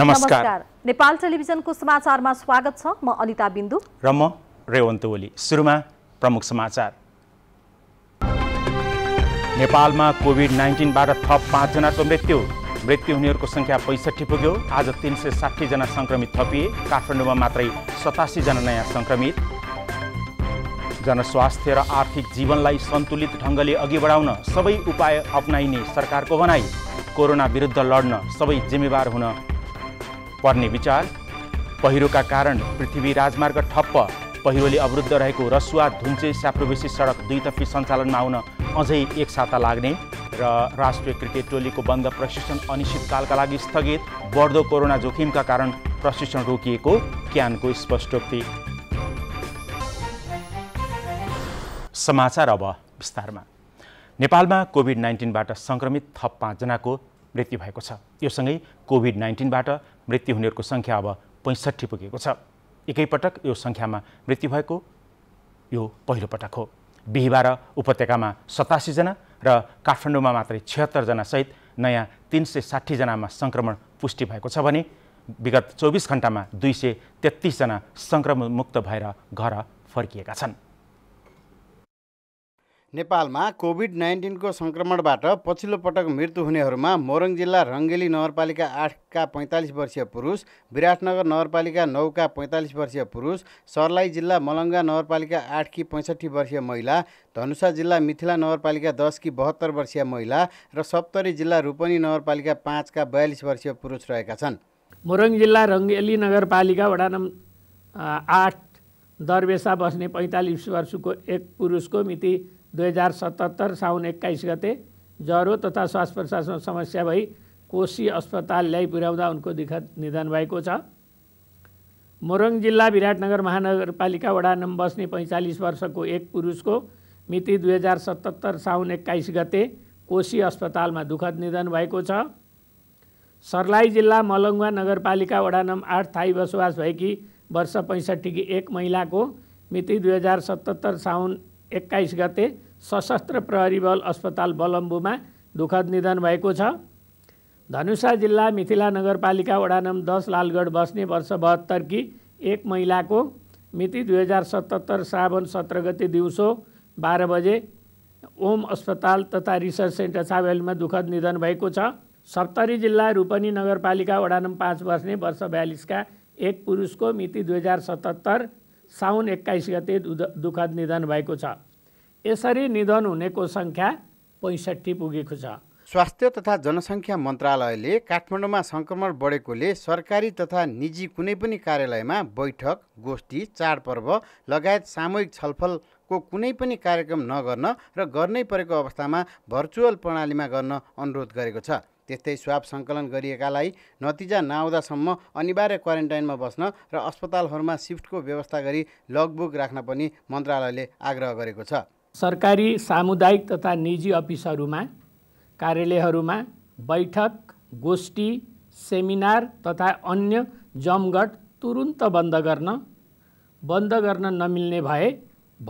नमस्कार नेपाल टेलिभिजनको समाचारमा स्वागत छ म अनिता बिन्दु र म रेवन्त ओली सुरुमा प्रमुख समाचार नेपालमा कोभिड नाइन्टिनबाट थप पाँचजनाको मृत्यु मृत्यु हुनेहरूको सङ्ख्या पैँसठी पुग्यो आज तिन सय साठीजना सङ्क्रमित थपिए काठमाडौँमा मात्रै सतासीजना नयाँ सङ्क्रमित जनस्वास्थ्य र आर्थिक जीवनलाई सन्तुलित ढङ्गले अघि बढाउन सबै उपाय अप्नाइने सरकारको भनाई कोरोना विरुद्ध लड्न सबै जिम्मेवार हुन पर्ने विचार पहिरोका कारण पृथ्वी राजमार्ग ठप्प पहिरोले अवरुद्ध रहेको रसुवा धुन्चे साप्रोबेसी सडक दुई सञ्चालनमा आउन अझै एक साता लाग्ने र राष्ट्रिय क्रिकेट टोलीको बन्द प्रशिक्षण अनिश्चितकालका लागि स्थगित बढ्दो कोरोना जोखिमका कारण प्रशिक्षण रोकिएको क्यानको स्पष्टोक्ति समाचार अब विस्तारमा नेपालमा कोभिड नाइन्टिनबाट सङ्क्रमित थप पाँचजनाको मृत्यु भएको छ यो सँगै कोभिड नाइन्टिनबाट मृत्यु हुनेहरूको सङ्ख्या अब पैँसठी पुगेको छ एकैपटक यो सङ्ख्यामा मृत्यु भएको यो पहिलोपटक हो बिहिबार उपत्यकामा सतासीजना र काठमाडौँमा मात्रै सहित नयाँ तिन सय साठीजनामा सङ्क्रमण पुष्टि भएको छ भने विगत चौबिस घन्टामा दुई सय तेत्तिसजना सङ्क्रमणमुक्त भएर घर फर्किएका छन् नेपालमा कोभिड नाइन्टिनको सङ्क्रमणबाट पछिल्लो पटक मृत्यु हुनेहरूमा मोरङ जिल्ला रङ्गेली नगरपालिका आठका पैँतालिस वर्षीय पुरुष विराटनगर नगरपालिका नौका पैँतालिस वर्षीय पुरुष सर्लाही जिल्ला मलङ्गा नगरपालिका आठकी पैँसठी वर्षीय महिला धनुषा जिल्ला मिथिला नगरपालिका दसकी बहत्तर वर्षीय महिला र सप्तरी जिल्ला रूपनी नगरपालिका पाँचका बयालिस वर्षीय पुरुष रहेका छन् मोरङ जिल्ला रङ्गेली नगरपालिका वडा नम्बर आठ दरबेसा बस्ने पैँतालिस वर्षको एक पुरुषको मिति दुई हजार सतहत्तर साउन एक्काइस गते ज्वरो तथा श्वास प्रश्वासमा समस्या भई कोशी अस्पताल ल्याइ पुर्याउँदा उनको दिख निधन भएको छ मोरङ जिल्ला विराटनगर महानगरपालिका वडा नम्बर बस्ने पैँचालिस वर्षको एक पुरुषको मिति दुई हजार सतहत्तर साउन एक्काइस गते कोशी अस्पतालमा दुःखद निधन भएको छ सर्लाही जिल्ला मलङ्गवा नगरपालिका वडा नम्बर आठ थाई बसोबास भएकी वर्ष पैँसठीकी एक महिलाको मिति दुई हजार सतहत्तर साउन एक्काइस गते सशस्त्र प्रहरी बल अस्पताल बलम्बुमा दुःखद निधन भएको छ धनुषा जिल्ला मिथिला नगरपालिका वडा नम्बर दस लालगढ बस्ने वर्ष बहत्तरकी एक महिलाको मिति दुई हजार सतहत्तर श्रावण सत्र गते दिउँसो बाह्र बजे ओम अस्पताल तथा रिसर्च सेन्टर छावेलमा दुःखद निधन भएको छ सप्तरी जिल्ला रूपनी नगरपालिका वडा नम्बर पाँच बस्ने वर्ष बयालिसका एक पुरुषको मिति दुई हजार सतहत्तर साउन एक्काइस गते दुःखद निधन भएको छ यसरी निधन हुनेको सङ्ख्या पैँसठी पुगेको छ स्वास्थ्य तथा जनसङ्ख्या मन्त्रालयले काठमाडौँमा सङ्क्रमण बढेकोले सरकारी तथा निजी कुनै पनि कार्यालयमा बैठक गोष्ठी चाडपर्व लगायत सामूहिक छलफलको कुनै पनि कार्यक्रम नगर्न र गर्नै परेको अवस्थामा भर्चुअल प्रणालीमा गर्न अनुरोध गरेको छ त्यस्तै स्वाब सङ्कलन गरिएकालाई नतिजा नआउँदासम्म अनिवार्य क्वारेन्टाइनमा बस्न र अस्पतालहरूमा सिफ्टको व्यवस्था गरी लगबुक राख्न पनि मन्त्रालयले आग्रह गरेको छ सरकारी सामुदायिक तथा निजी अफिसहरूमा कार्यालयहरूमा बैठक गोष्ठी सेमिनार तथा अन्य जमघट तुरुन्त बन्द गर्न बन्द गर्न नमिल्ने भए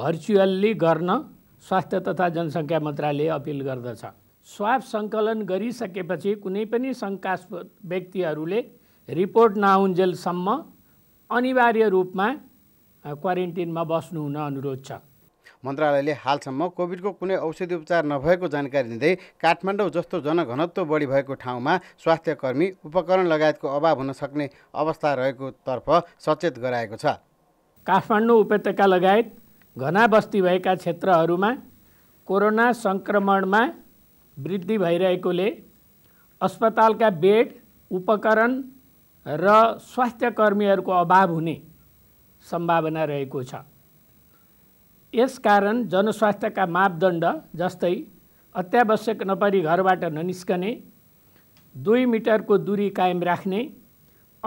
भर्चुअल्ली गर्न स्वास्थ्य तथा जनसङ्ख्या मन्त्रालयले अपिल गर्दछ स्वाब सङ्कलन गरिसकेपछि कुनै पनि शङ्कास्पद व्यक्तिहरूले रिपोर्ट नआउन्जेलसम्म अनिवार्य रूपमा क्वारेन्टिनमा बस्नु हुन अनुरोध छ मन्त्रालयले हालसम्म कोभिडको कुनै औषधि उपचार नभएको जानकारी दिँदै काठमाडौँ जस्तो जनघनत्व बढी भएको ठाउँमा स्वास्थ्य कर्मी उपकरण लगायतको अभाव हुन सक्ने अवस्था रहेको तर्फ सचेत गराएको छ काठमाडौँ उपत्यका लगायत घना बस्ती भएका क्षेत्रहरूमा कोरोना सङ्क्रमणमा वृद्धि भइरहेकोले अस्पतालका बेड उपकरण र स्वास्थ्य कर्मीहरूको अभाव हुने सम्भावना रहेको छ यसकारण जनस्वास्थ्यका मापदण्ड जस्तै अत्यावश्यक नपरी घरबाट ननिस्कने दुई मिटरको दूरी कायम राख्ने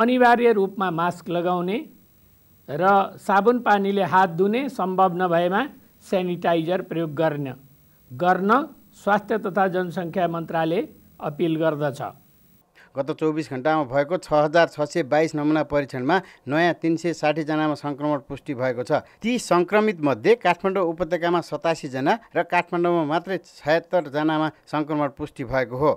अनिवार्य रूपमा मास्क लगाउने र साबुन पानीले हात धुने सम्भव नभएमा सेनिटाइजर प्रयोग गर्न गर्न स्वास्थ्य तथा जनसङ्ख्या मन्त्रालय अपिल गर्दछ गत चौबिस घन्टामा भएको छ हजार छ सय बाइस नमुना परीक्षणमा नयाँ तिन सय साठीजनामा सङ्क्रमण पुष्टि भएको छ ती सङ्क्रमितमध्ये काठमाडौँ उपत्यकामा सतासीजना र काठमाडौँमा मात्रै छयत्तरजनामा सङ्क्रमण पुष्टि भएको हो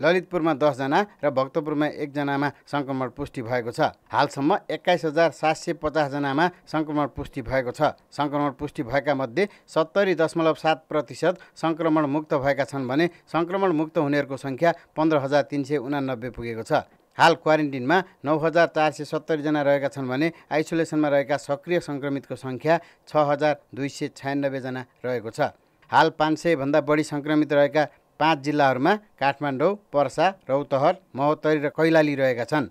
ललितपुरमा दसजना र भक्तपुरमा एकजनामा सङ्क्रमण पुष्टि भएको छ हालसम्म एक्काइस हजार सात सय पचासजनामा सङ्क्रमण पुष्टि भएको छ सङ्क्रमण पुष्टि भएका मध्ये सत्तरी दशमलव सात प्रतिशत सङ्क्रमण मुक्त भएका छन् भने सङ्क्रमण मुक्त हुनेहरूको सङ्ख्या पन्ध्र हजार तिन सय उनानब्बे पुगेको छ हाल क्वारेन्टिनमा नौ हजार चार सय सत्तरीजना रहेका छन् भने आइसोलेसनमा रहेका सक्रिय सङ्क्रमितको सङ्ख्या छ हजार दुई सय छयानब्बेजना रहेको छ हाल पाँच सयभन्दा बढी सङ्क्रमित रहेका पाँच जिल्लाहरूमा काठमाडौँ पर्सा रौतहट महोत्तरी र कैलाली रहेका छन्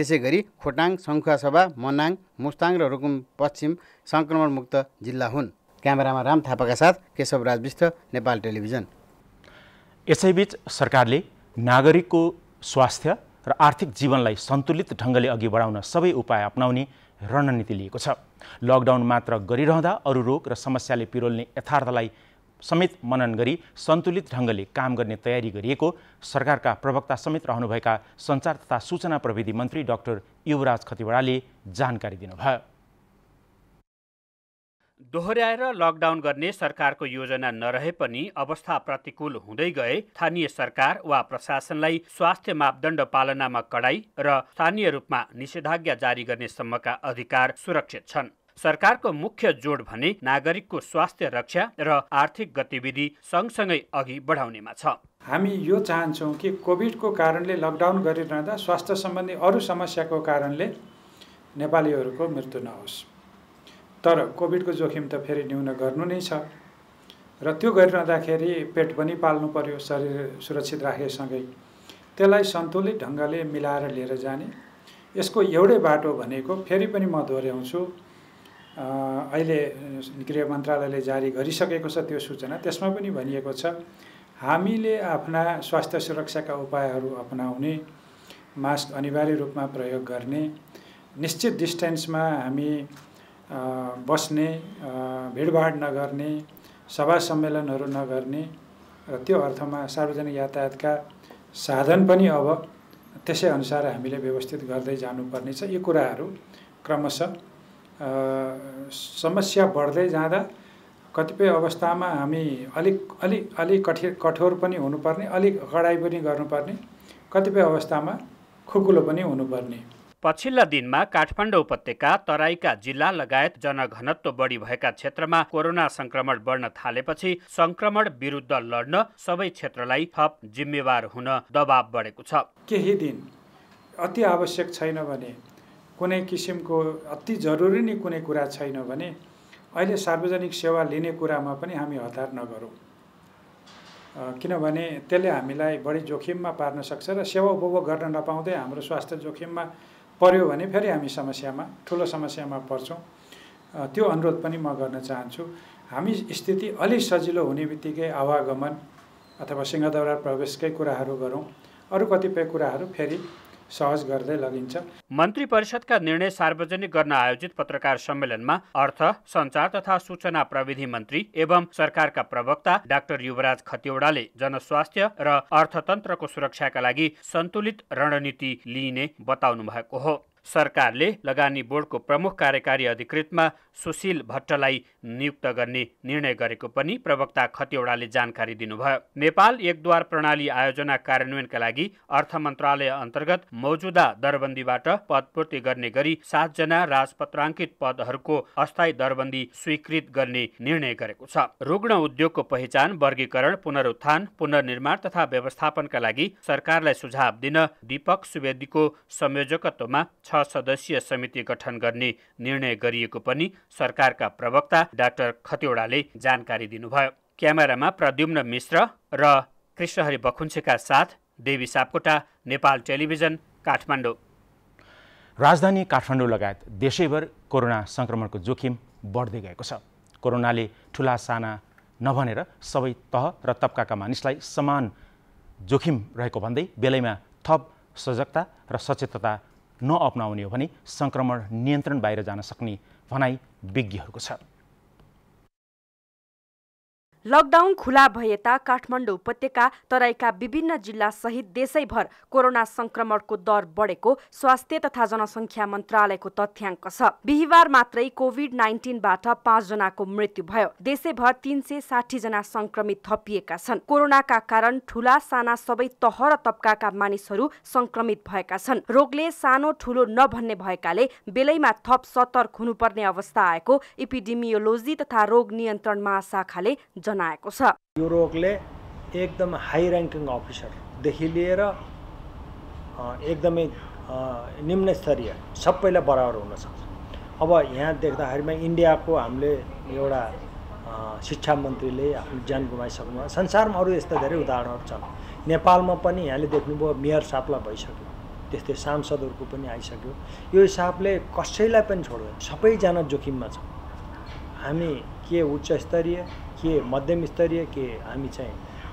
त्यसै गरी खोटाङ सङ्खुवासभा मनाङ मुस्ताङ र रुकुम पश्चिम सङ्क्रमणमुक्त जिल्ला हुन् क्यामेरामा राम थापाका साथ केशव राजविष्ट नेपाल टेलिभिजन यसैबीच सरकारले नागरिकको स्वास्थ्य र आर्थिक जीवनलाई सन्तुलित ढङ्गले अघि बढाउन सबै उपाय अप्नाउने रणनीति लिएको छ लकडाउन मात्र गरिरहँदा अरू रोग र समस्याले पिरोल्ने यथार्थलाई समेत मनन गरी सन्तुलित ढङ्गले काम गर्ने तयारी गरिएको सरकारका प्रवक्ता समेत रहनुभएका सञ्चार तथा सूचना प्रविधि मन्त्री डाक्टर युवराज खतिवडाले जानकारी दिनुभयो दोहोऱ्याएर लकडाउन गर्ने सरकारको योजना नरहे पनि अवस्था प्रतिकूल हुँदै गए स्थानीय सरकार वा प्रशासनलाई स्वास्थ्य मापदण्ड पालनामा कडाई र स्थानीय रूपमा निषेधाज्ञा जारी गर्ने सम्मका अधिकार सुरक्षित छन् सरकारको मुख्य जोड भने नागरिकको स्वास्थ्य रक्षा र आर्थिक गतिविधि सँगसँगै अघि बढाउनेमा छ हामी यो चाहन्छौँ कि कोभिडको कारणले लकडाउन गरिरहँदा स्वास्थ्य सम्बन्धी अरू समस्याको कारणले नेपालीहरूको मृत्यु नहोस् तर कोभिडको जोखिम त फेरि न्यून गर्नु नै छ र त्यो गरिरहँदाखेरि पेट पनि पाल्नु पर्यो शरीर सुरक्षित राखेसँगै त्यसलाई सन्तुलित ढङ्गले मिलाएर लिएर जाने यसको एउटै बाटो भनेको फेरि पनि म दोहोऱ्याउँछु अहिले गृह मन्त्रालयले जारी गरिसकेको छ त्यो सूचना त्यसमा पनि भनिएको छ हामीले आफ्ना स्वास्थ्य सुरक्षाका उपायहरू अपनाउने मास्क अनिवार्य रूपमा प्रयोग गर्ने निश्चित डिस्टेन्समा हामी बस्ने भिडभाड नगर्ने सभा सम्मेलनहरू नगर्ने र त्यो अर्थमा सार्वजनिक यातायातका साधन पनि अब त्यसै अनुसार हामीले व्यवस्थित गर्दै जानुपर्नेछ यी कुराहरू क्रमशः समस्या बढ्दै जाँदा कतिपय अवस्थामा हामी अलिक अलिक अलिक कठि कठोर पनि हुनुपर्ने अलिक कडाइ पनि गर्नुपर्ने कतिपय अवस्थामा खुकुलो पनि हुनुपर्ने पछिल्ला दिनमा काठमाडौँ उपत्यका तराईका जिल्ला लगायत जनघनत्व बढी भएका क्षेत्रमा कोरोना संक्रमण बढ्न थालेपछि संक्रमण विरुद्ध लड्न सबै क्षेत्रलाई थप जिम्मेवार हुन दबाव बढेको छ केही दिन अति आवश्यक छैन भने कुनै किसिमको अति जरुरी नै कुनै कुरा छैन भने अहिले सार्वजनिक सेवा लिने कुरामा पनि हामी हतार नगरौँ किनभने त्यसले हामीलाई बढी जोखिममा पार्न सक्छ र सेवा उपभोग गर्न नपाउँदै हाम्रो स्वास्थ्य जोखिममा पर्यो भने फेरि हामी समस्यामा ठुलो समस्यामा पर्छौँ त्यो अनुरोध पनि म गर्न चाहन्छु हामी स्थिति अलि सजिलो हुने बित्तिकै आवागमन अथवा सिंहदौरा प्रवेशकै कुराहरू गरौँ अरू कतिपय कुराहरू फेरि सहज गर्दै लगिन्छ मन्त्री परिषदका निर्णय सार्वजनिक गर्न आयोजित पत्रकार सम्मेलनमा अर्थ संचार तथा सूचना प्रविधि मन्त्री एवं सरकारका प्रवक्ता डाक्टर युवराज खतिवड़ाले जनस्वास्थ्य र अर्थतन्त्रको सुरक्षाका लागि सन्तुलित रणनीति लिइने बताउनु भएको हो सरकारले लगानी बोर्डको प्रमुख कार्यकारी अधिकृतमा सुशील भट्टलाई नियुक्त गर्ने निर्णय गरेको पनि प्रवक्ता खतिवडाले जानकारी दिनुभयो नेपाल एकद्वार प्रणाली आयोजना कार्यान्वयनका लागि अर्थ मन्त्रालय अन्तर्गत मौजुदा दरबन्दीबाट पदपूर्ति गर्ने गरी सातजना राजपत्राङ्कित पदहरूको अस्थायी दरबन्दी स्वीकृत गर्ने निर्णय गरेको छ रुग्ण उद्योगको पहिचान वर्गीकरण पुनरुत्थान पुनर्निर्माण तथा व्यवस्थापनका लागि सरकारलाई सुझाव दिन दीपक सुवेदीको संयोजकत्वमा छ सदस्यीय समिति गठन गर्ने निर्णय गरिएको पनि सरकारका प्रवक्ता डाक्टर खतिवडाले जानकारी दिनुभयो क्यामेरामा प्रद्युम्न मिश्र र कृष्णहरी बखुन्सेका साथ देवी सापकोटा नेपाल टेलिभिजन काठमाडौँ राजधानी काठमाडौँ लगायत देशैभर कोरोना सङ्क्रमणको जोखिम बढ्दै गएको छ कोरोनाले ठुला साना नभनेर सबै तह र तबकाका मानिसलाई समान जोखिम रहेको भन्दै बेलैमा थप सजगता र सचेतता नअपनाउने हो भने सङ्क्रमण नियन्त्रण बाहिर जान सक्ने भनाई विज्ञहरूको छ लकडाउन खुला भए ता काठमाडौँ उपत्यका तराईका विभिन्न जिल्ला सहित देशैभर कोरोना संक्रमणको दर बढेको स्वास्थ्य तथा जनसङ्ख्या मन्त्रालयको तथ्याङ्क छ बिहिबार मात्रै कोभिड नाइन्टिनबाट पाँचजनाको मृत्यु भयो देशैभर तीन सय साठीजना संक्रमित थपिएका छन् कोरोनाका कारण ठूला साना सबै तह र तबकाका मानिसहरू संक्रमित भएका छन् रोगले सानो ठूलो नभन्ने भएकाले बेलैमा थप सतर्क हुनुपर्ने अवस्था आएको इपिडेमियोलोजी तथा रोग नियन्त्रण महाशाखाले जन जनाएको छ यो रोगले एकदम हाई ऱ्याङ्किङ अफिसरदेखि लिएर एकदमै निम्न स्तरीय सबैलाई बराबर हुनसक्छ अब यहाँ देख्दाखेरिमा इन्डियाको हामीले एउटा शिक्षा मन्त्रीले आफ्नो ज्यान गुमाइसक्नु संसारमा अरू यस्ता धेरै उदाहरणहरू छन् नेपालमा पनि यहाँले देख्नुभयो मेयर साहबलाई भइसक्यो त्यस्तै सांसदहरूको पनि आइसक्यो यो हिसाबले कसैलाई पनि छोड्दैन सबैजना जोखिममा छ हामी के उच्च स्तरीय के मध्यम स्तरीय के हामी चाहिँ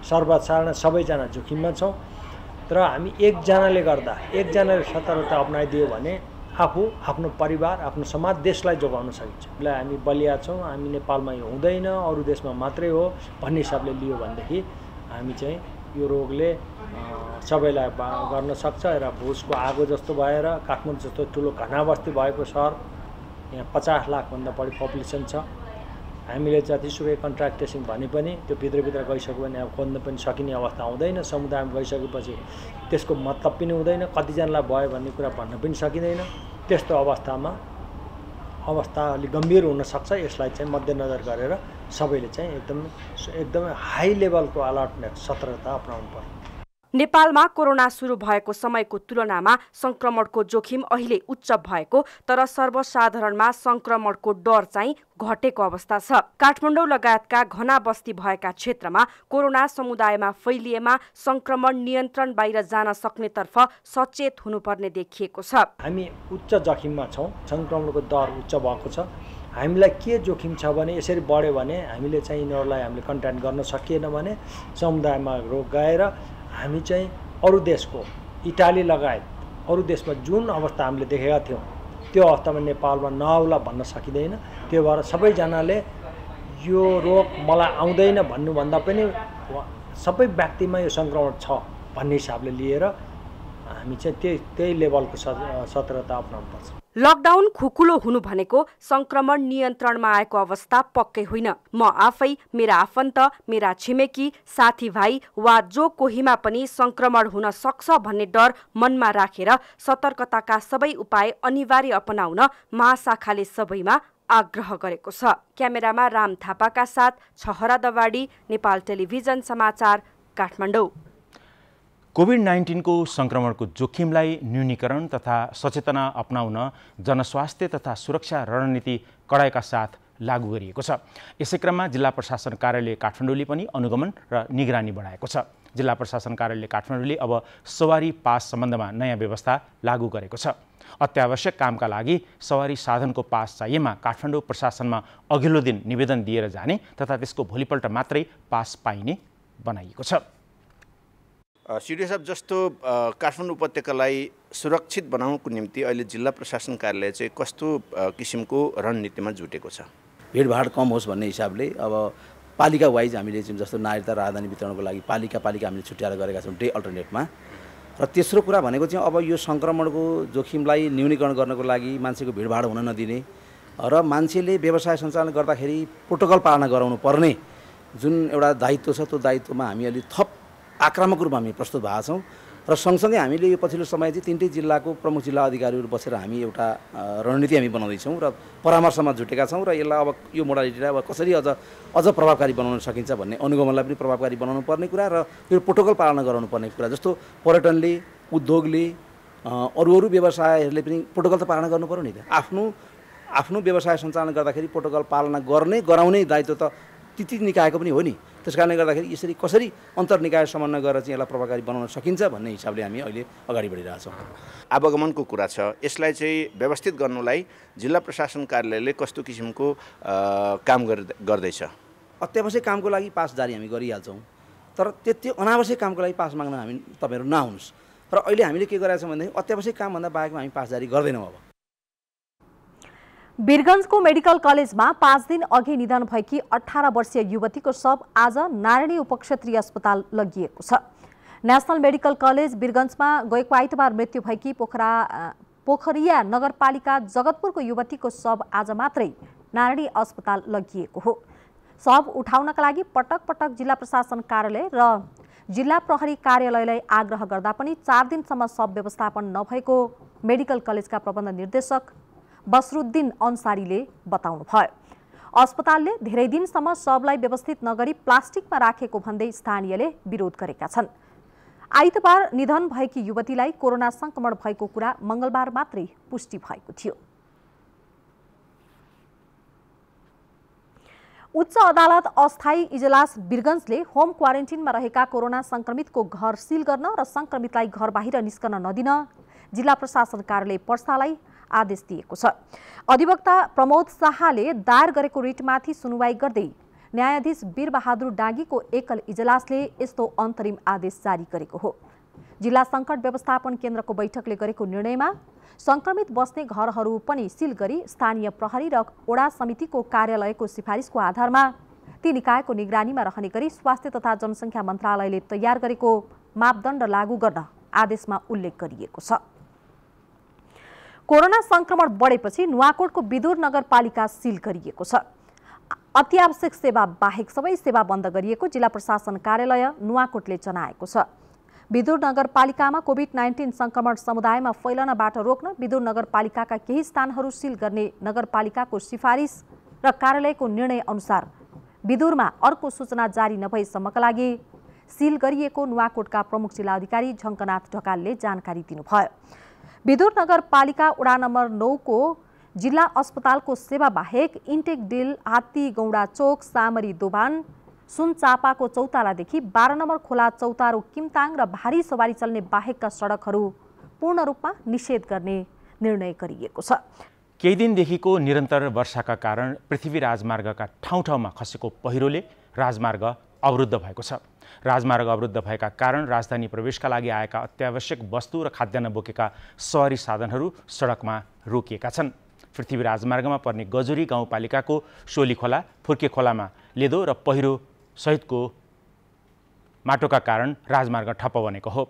सर्वसाधारण सबैजना जोखिममा छौँ तर हामी एकजनाले गर्दा एकजनाले सतर्कता अप्नाइदियो भने आफू आफ्नो परिवार आफ्नो समाज देशलाई जोगाउन सकिन्छ उसलाई हामी बलिया छौँ हामी नेपालमा यो हुँदैन अरू देशमा मात्रै हो भन्ने हिसाबले लियो भनेदेखि हामी चाहिँ यो रोगले सबैलाई गर्न सक्छ र भुसको आगो जस्तो भएर काठमाडौँ जस्तो ठुलो बस्ती भएको सहर यहाँ पचास लाखभन्दा बढी पपुलेसन छ हामीले जतिसुकै कन्ट्राक्ट ट्रेसिङ भने पनि त्यो भित्रभित्र गइसक्यो भने अब खोज्न पनि सकिने अवस्था हुँदैन समुदायमा गइसकेपछि त्यसको मतलब पनि हुँदैन कतिजनालाई भयो भन्ने कुरा भन्न पनि सकिँदैन त्यस्तो अवस्थामा अवस्था अलिक गम्भीर हुनसक्छ यसलाई चाहिँ मध्यनजर गरेर सबैले चाहिँ एकदम एकदमै हाई लेभलको अलर्टनेस सतर्कता अप्नाउनु पर्छ नेपालमा कोरोना सुरु भएको समयको तुलनामा संक्रमणको जोखिम अहिले उच्च भएको तर सर्वसाधारणमा संक्रमणको डर चाहिँ घटेको अवस्था छ काठमाडौँ लगायतका घना बस्ती भएका क्षेत्रमा कोरोना समुदायमा फैलिएमा संक्रमण नियन्त्रण बाहिर जान सक्नेतर्फ सचेत हुनुपर्ने देखिएको छ हामी उच्च जोखिममा छौँ संक्रमणको दर उच्च भएको छ हामीलाई के जोखिम छ भने यसरी बढ्यो भने हामीले चाहिँ यिनीहरूलाई हामीले कन्ट्याक्ट गर्न सकिएन भने समुदायमा रोग गएर हामी चाहिँ अरू देशको इटाली लगायत अरू देशमा जुन अवस्था हामीले देखेका थियौँ त्यो अवस्थामा नेपालमा नआउला भन्न सकिँदैन त्यो भएर सबैजनाले यो रोग मलाई आउँदैन भन्नुभन्दा पनि सबै व्यक्तिमा यो सङ्क्रमण छ भन्ने हिसाबले लिएर हामी चाहिँ त्यही त्यही लेभलको सतर्कता पर्छ लकडाउन खुकुलो हुनु भनेको संक्रमण नियन्त्रणमा आएको अवस्था पक्कै होइन म आफै मेरा आफन्त मेरा छिमेकी साथीभाइ वा जो कोहीमा पनि संक्रमण हुन सक्छ भन्ने डर मनमा राखेर सतर्कताका सबै उपाय अनिवार्य अपनाउन महाशाखाले सबैमा आग्रह गरेको छ क्यामेरामा राम थापाका साथ छहरा दवाडी नेपाल टेलिभिजन समाचार काठमाडौँ कोभिड नाइन्टिनको सङ्क्रमणको जोखिमलाई न्यूनीकरण तथा सचेतना अप्नाउन जनस्वास्थ्य तथा सुरक्षा रणनीति कडाइका साथ लागू गरिएको छ यसै क्रममा जिल्ला प्रशासन कार्यालय काठमाडौँले पनि अनुगमन र निगरानी बढाएको छ जिल्ला प्रशासन कार्यालय काठमाडौँले अब सवारी पास सम्बन्धमा नयाँ व्यवस्था लागू गरेको छ अत्यावश्यक कामका लागि सवारी साधनको पास चाहिएमा काठमाडौँ प्रशासनमा अघिल्लो दिन निवेदन दिएर जाने तथा त्यसको भोलिपल्ट मात्रै पास पाइने बनाइएको छ साहब जस्तो काठमाडौँ उपत्यकालाई सुरक्षित बनाउनको निम्ति अहिले जिल्ला प्रशासन कार्यालय चाहिँ कस्तो किसिमको रणनीतिमा जुटेको छ भिडभाड कम होस् भन्ने हिसाबले अब पालिका वाइज हामीले जस्तो नागरिकता राजधानी वितरणको लागि पालिका पालिका हामीले छुट्याएर गरेका छौँ डे अल्टरनेटमा र तेस्रो कुरा भनेको चाहिँ अब यो सङ्क्रमणको जोखिमलाई न्यूनीकरण गर्नको लागि मान्छेको भिडभाड हुन नदिने र मान्छेले व्यवसाय सञ्चालन गर्दाखेरि प्रोटोकल पालना गराउनु पर्ने जुन एउटा दायित्व छ त्यो दायित्वमा हामी अलिक थप आक्रामक रूपमा हामी प्रस्तुत भएको छौँ र सँगसँगै हामीले यो पछिल्लो समय चाहिँ तिनटै जिल्लाको प्रमुख जिल्ला अधिकारीहरू बसेर हामी एउटा रणनीति हामी बनाउँदैछौँ र परामर्शमा जुटेका छौँ र यसलाई अब यो मोडालिटीलाई अब कसरी अझ अझ प्रभावकारी बनाउन सकिन्छ भन्ने अनुगमनलाई पनि प्रभावकारी बनाउनु पर्ने कुरा र यो प्रोटोकल पालना गराउनु पर्ने कुरा जस्तो पर्यटनले उद्योगले अरू अरू व्यवसायहरूले पनि प्रोटोकल त पालना गर्नु नि त आफ्नो आफ्नो व्यवसाय सञ्चालन गर्दाखेरि प्रोटोकल पालना गर्ने गराउने दायित्व त ती ती निकायको पनि हो नि त्यस कारणले गर्दाखेरि यसरी कसरी अन्तर निकाय समन्वय गरेर चाहिँ यसलाई प्रभावकारी बनाउन सकिन्छ भन्ने हिसाबले हामी अहिले अगाडि बढिरहेछौँ आवागमनको कुरा छ यसलाई चाहिँ व्यवस्थित गर्नुलाई जिल्ला प्रशासन कार्यालयले कस्तो किसिमको काम गर्दैछ अत्यावश्यक कामको लागि पास जारी हामी गरिहाल्छौँ तर त्यति अनावश्यक कामको लागि पास माग्न हामी तपाईँहरू नआउनुहोस् र अहिले हामीले के गरेका छौँ भन्दाखेरि अत्यावश्यक कामभन्दा बाहेकमा हामी पास जारी गर्दैनौँ अब वीरगन्जको मेडिकल कलेजमा पाँच दिन अघि निधन भएकी अठार वर्षीय युवतीको शव आज नारायणी उपक्षेत्रीय अस्पताल लगिएको छ नेसनल मेडिकल कलेज वीरगन्जमा गएको आइतबार मृत्यु भएकी पोखरा पोखरिया नगरपालिका जगतपुरको युवतीको शव आज मात्रै नारायणी अस्पताल लगिएको हो शव उठाउनका लागि पटक पटक जिल्ला प्रशासन कार्यालय र जिल्ला प्रहरी कार्यालयलाई आग्रह गर्दा पनि चार दिनसम्म शव व्यवस्थापन नभएको मेडिकल कलेजका प्रबन्ध निर्देशक बसरुद्दिन अन्सारीले बताउनुभयो अस्पतालले धेरै दिनसम्म सबलाई व्यवस्थित नगरी प्लास्टिकमा राखेको भन्दै स्थानीयले विरोध गरेका छन् आइतबार निधन भएकी युवतीलाई कोरोना संक्रमण भएको कुरा मंगलबार मात्रै पुष्टि भएको थियो उच्च अदालत अस्थायी इजलास बिरगन्जले होम क्वारेन्टिनमा रहेका कोरोना संक्रमितको घर सिल गर्न र संक्रमितलाई घर बाहिर निस्कन नदिन जिल्ला प्रशासन कार्यालय पर्सालाई आदेश दिएको छ अधिवक्ता प्रमोद शाहले दायर गरेको रिटमाथि सुनवाई गर्दै न्यायाधीश वीरबहादुर डाङ्गीको एकल इजलासले यस्तो अन्तरिम आदेश जारी गरेको हो जिल्ला सङ्कट व्यवस्थापन केन्द्रको बैठकले गरेको निर्णयमा सङ्क्रमित बस्ने घरहरू पनि सिल गरी स्थानीय प्रहरी र ओडा समितिको कार्यालयको सिफारिसको आधारमा ती निकायको निगरानीमा रहने गरी स्वास्थ्य तथा जनसङ्ख्या मन्त्रालयले तयार गरेको मापदण्ड लागू गर्न आदेशमा उल्लेख गरिएको छ कोरोना संक्रमण बढेपछि नुवाकोटको विदुर नगरपालिका सिल गरिएको छ अत्यावश्यक सेवा बाहेक सबै सेवा बन्द गरिएको जिल्ला प्रशासन कार्यालय नुवाकोटले जनाएको छ विदुर नगरपालिकामा कोभिड नाइन्टिन सङ्क्रमण समुदायमा फैलनबाट रोक्न विदुर नगरपालिकाका केही स्थानहरू सिल गर्ने नगरपालिकाको सिफारिस र कार्यालयको निर्णय अनुसार विदुरमा अर्को सूचना जारी नभएसम्मका लागि सिल गरिएको नुवाकोटका प्रमुख जिल्ला अधिकारी झङ्कनाथ ढकालले जानकारी दिनुभयो विदुर नगरपालिका वडा नम्बर नौको जिल्ला अस्पतालको सेवा बाहेक इन्टेक डिल हात्ती गौडा चोक सामरी दोभान सुनचापाको चौतालादेखि बाह्र नम्बर खोला चौतारो किमताङ र भारी सवारी चल्ने बाहेकका सडकहरू पूर्ण रूपमा निषेध गर्ने निर्णय गरिएको छ केही दिनदेखिको निरन्तर वर्षाका कारण पृथ्वी राजमार्गका ठाउँ ठाउँमा खसेको पहिरोले राजमार्ग अवरुद्ध भएको छ राजमार्ग अवरुद्ध भएका कारण राजधानी प्रवेशका लागि आएका अत्यावश्यक वस्तु र खाद्यान्न बोकेका सहरी साधनहरू सडकमा रोकिएका छन् पृथ्वी राजमार्गमा पर्ने गजुरी गाउँपालिकाको सोली खोला फुर्के खोलामा लेदो र पहिरो सहितको माटोका कारण राजमार्ग ठप्प बनेको हो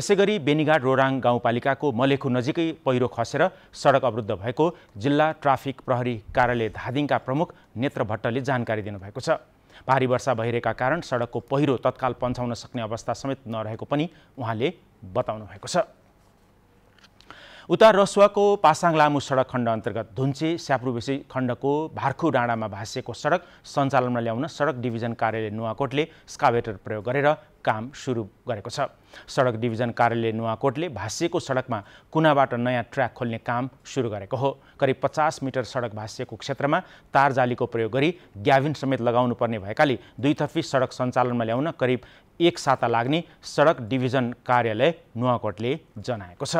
यसै गरी बेनीघाट रोराङ गाउँपालिकाको मलेखु नजिकै पहिरो खसेर सडक अवरुद्ध भएको जिल्ला ट्राफिक प्रहरी कार्यालय धादिङका प्रमुख नेत्र भट्टले जानकारी दिनुभएको छ भारी वर्षा भइरहेका कारण सडकको पहिरो तत्काल पन्छाउन सक्ने अवस्था समेत नरहेको पनि उहाँले बताउनु भएको छ उता रसुवाको पासाङ लामो सडक खण्ड अन्तर्गत धुन्चे स्याप्रुबेसी खण्डको भार्खु डाँडामा भाँसिएको सडक सञ्चालनमा ल्याउन सडक डिभिजन कार्यालय नुवाकोटले स्काभेटर प्रयोग गरेर काम सुरु गरेको छ सडक डिभिजन कार्यालय नुवाकोटले भाँसिएको सडकमा कुनाबाट नयाँ ट्र्याक खोल्ने काम सुरु गरेको हो करिब पचास मिटर सडक भाँसिएको क्षेत्रमा तार जालीको प्रयोग गरी ग्याभिन समेत लगाउनुपर्ने भएकाले दुईतर्फी सडक सञ्चालनमा ल्याउन करिब एक साता लाग्ने सडक डिभिजन कार्यालय नुवाकोटले जनाएको छ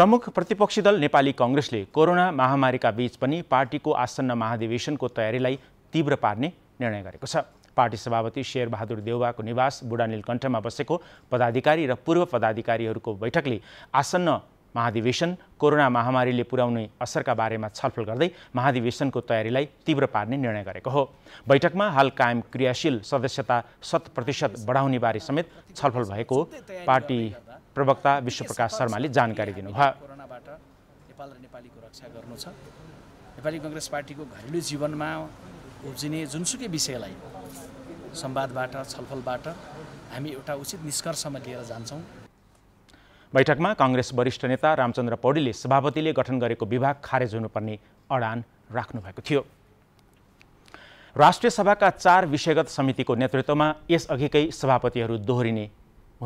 प्रमुख प्रतिपक्षी दल नेपाली कङ्ग्रेसले कोरोना महामारीका बीच पनि पार्टीको आसन्न महाधिवेशनको तयारीलाई तीव्र पार्ने निर्णय गरेको छ पार्टी सभापति शेरबहादुर देउवाको निवास बुढानीलकण्ठमा बसेको पदाधिकारी र पूर्व पदाधिकारीहरूको बैठकले आसन्न महाधिवेशन कोरोना महामारीले पुर्याउने असरका बारेमा छलफल गर्दै महाधिवेशनको तयारीलाई तीव्र पार्ने निर्णय गरेको हो बैठकमा हाल कायम क्रियाशील सदस्यता शत प्रतिशत बढाउनेबारे समेत छलफल भएको पार्टी प्रवक्ता विश्वप्रकाश शर्माले जानकारी दिनुभयो कोरोनाबाट नेपाल र नेपालीको रक्षा गर्नु छ नेपाली कङ्ग्रेस पार्टीको घरेलु जीवनमा उब्जिने जुनसुकै विषयलाई संवादबाट छलफलबाट हामी एउटा उचित निष्कर्षमा लिएर जान्छौँ बैठकमा कङ्ग्रेस वरिष्ठ नेता रामचन्द्र पौडेलले सभापतिले गठन गरेको विभाग खारेज हुनुपर्ने अडान राख्नुभएको थियो राष्ट्रिय सभाका चार विषयगत समितिको नेतृत्वमा यसअघिकै सभापतिहरू दोहोरिने